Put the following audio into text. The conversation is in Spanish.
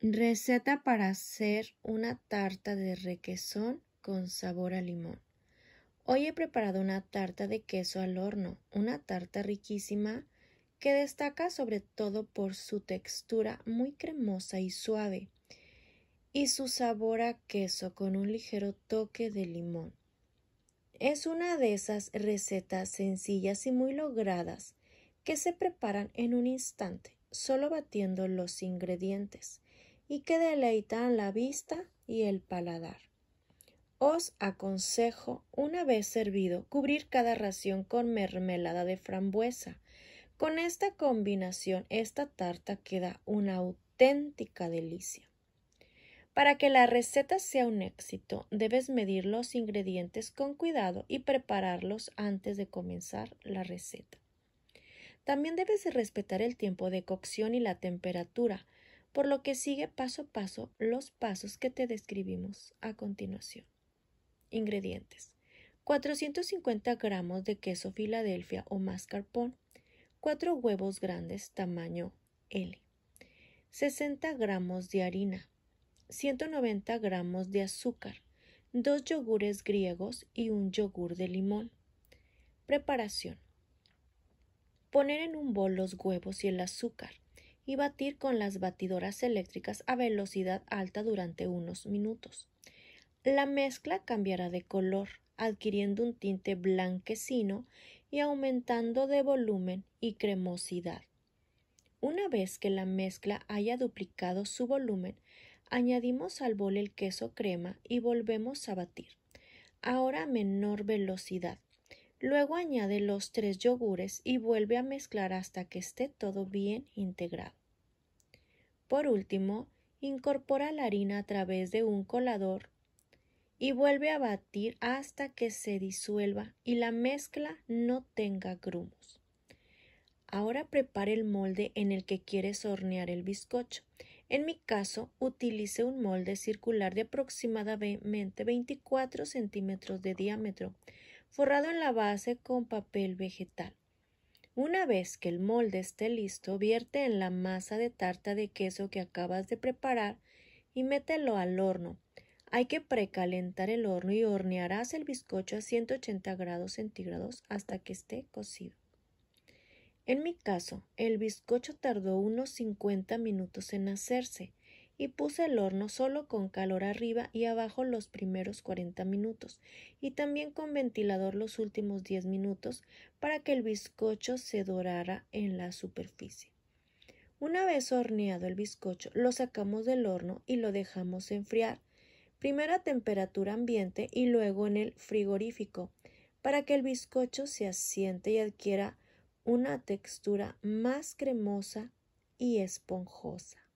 Receta para hacer una tarta de requesón con sabor a limón. Hoy he preparado una tarta de queso al horno, una tarta riquísima que destaca sobre todo por su textura muy cremosa y suave y su sabor a queso con un ligero toque de limón. Es una de esas recetas sencillas y muy logradas que se preparan en un instante, solo batiendo los ingredientes y que deleitan la vista y el paladar. Os aconsejo, una vez servido, cubrir cada ración con mermelada de frambuesa. Con esta combinación, esta tarta queda una auténtica delicia. Para que la receta sea un éxito, debes medir los ingredientes con cuidado y prepararlos antes de comenzar la receta. También debes respetar el tiempo de cocción y la temperatura, por lo que sigue paso a paso los pasos que te describimos a continuación. Ingredientes. 450 gramos de queso Filadelfia o mascarpone, 4 huevos grandes tamaño L, 60 gramos de harina, 190 gramos de azúcar, 2 yogures griegos y un yogur de limón. Preparación. Poner en un bol los huevos y el azúcar y batir con las batidoras eléctricas a velocidad alta durante unos minutos. La mezcla cambiará de color, adquiriendo un tinte blanquecino y aumentando de volumen y cremosidad. Una vez que la mezcla haya duplicado su volumen, añadimos al bol el queso crema y volvemos a batir, ahora a menor velocidad, Luego añade los tres yogures y vuelve a mezclar hasta que esté todo bien integrado. Por último, incorpora la harina a través de un colador y vuelve a batir hasta que se disuelva y la mezcla no tenga grumos. Ahora prepare el molde en el que quieres hornear el bizcocho. En mi caso, utilice un molde circular de aproximadamente 24 centímetros de diámetro forrado en la base con papel vegetal. Una vez que el molde esté listo, vierte en la masa de tarta de queso que acabas de preparar y mételo al horno. Hay que precalentar el horno y hornearás el bizcocho a 180 grados centígrados hasta que esté cocido. En mi caso, el bizcocho tardó unos 50 minutos en hacerse y puse el horno solo con calor arriba y abajo los primeros 40 minutos y también con ventilador los últimos 10 minutos para que el bizcocho se dorara en la superficie. Una vez horneado el bizcocho, lo sacamos del horno y lo dejamos enfriar, primero a temperatura ambiente y luego en el frigorífico, para que el bizcocho se asiente y adquiera una textura más cremosa y esponjosa.